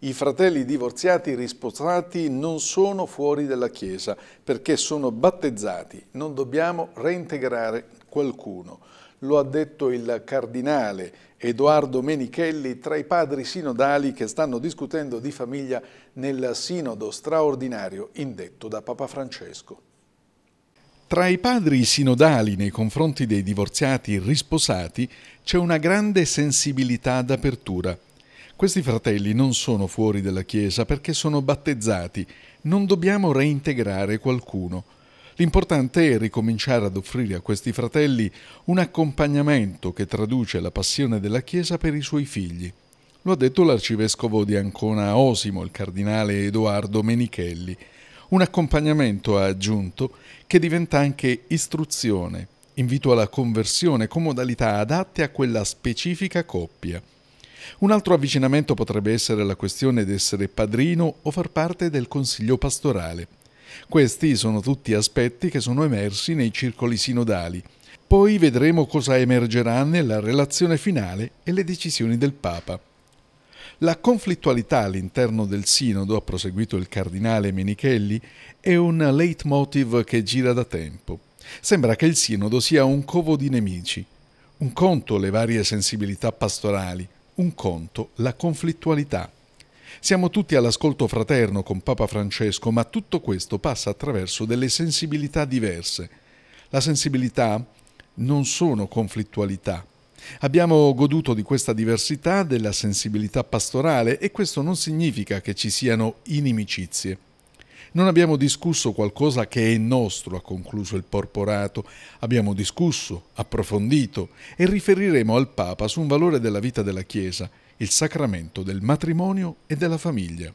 I fratelli divorziati risposati non sono fuori dalla Chiesa perché sono battezzati, non dobbiamo reintegrare qualcuno. Lo ha detto il cardinale Edoardo Menichelli tra i padri sinodali che stanno discutendo di famiglia nel sinodo straordinario indetto da Papa Francesco. Tra i padri sinodali nei confronti dei divorziati risposati c'è una grande sensibilità d'apertura. Questi fratelli non sono fuori dalla Chiesa perché sono battezzati, non dobbiamo reintegrare qualcuno. L'importante è ricominciare ad offrire a questi fratelli un accompagnamento che traduce la passione della Chiesa per i suoi figli. Lo ha detto l'arcivescovo di Ancona a Osimo, il cardinale Edoardo Menichelli. Un accompagnamento, ha aggiunto, che diventa anche istruzione, invito alla conversione con modalità adatte a quella specifica coppia. Un altro avvicinamento potrebbe essere la questione di essere padrino o far parte del consiglio pastorale. Questi sono tutti aspetti che sono emersi nei circoli sinodali. Poi vedremo cosa emergerà nella relazione finale e le decisioni del Papa. La conflittualità all'interno del sinodo, ha proseguito il cardinale Menichelli, è un leitmotiv che gira da tempo. Sembra che il sinodo sia un covo di nemici. Un conto le varie sensibilità pastorali, un conto, la conflittualità. Siamo tutti all'ascolto fraterno con Papa Francesco, ma tutto questo passa attraverso delle sensibilità diverse. La sensibilità non sono conflittualità. Abbiamo goduto di questa diversità della sensibilità pastorale e questo non significa che ci siano inimicizie. Non abbiamo discusso qualcosa che è nostro, ha concluso il porporato, abbiamo discusso, approfondito e riferiremo al Papa su un valore della vita della Chiesa, il sacramento del matrimonio e della famiglia.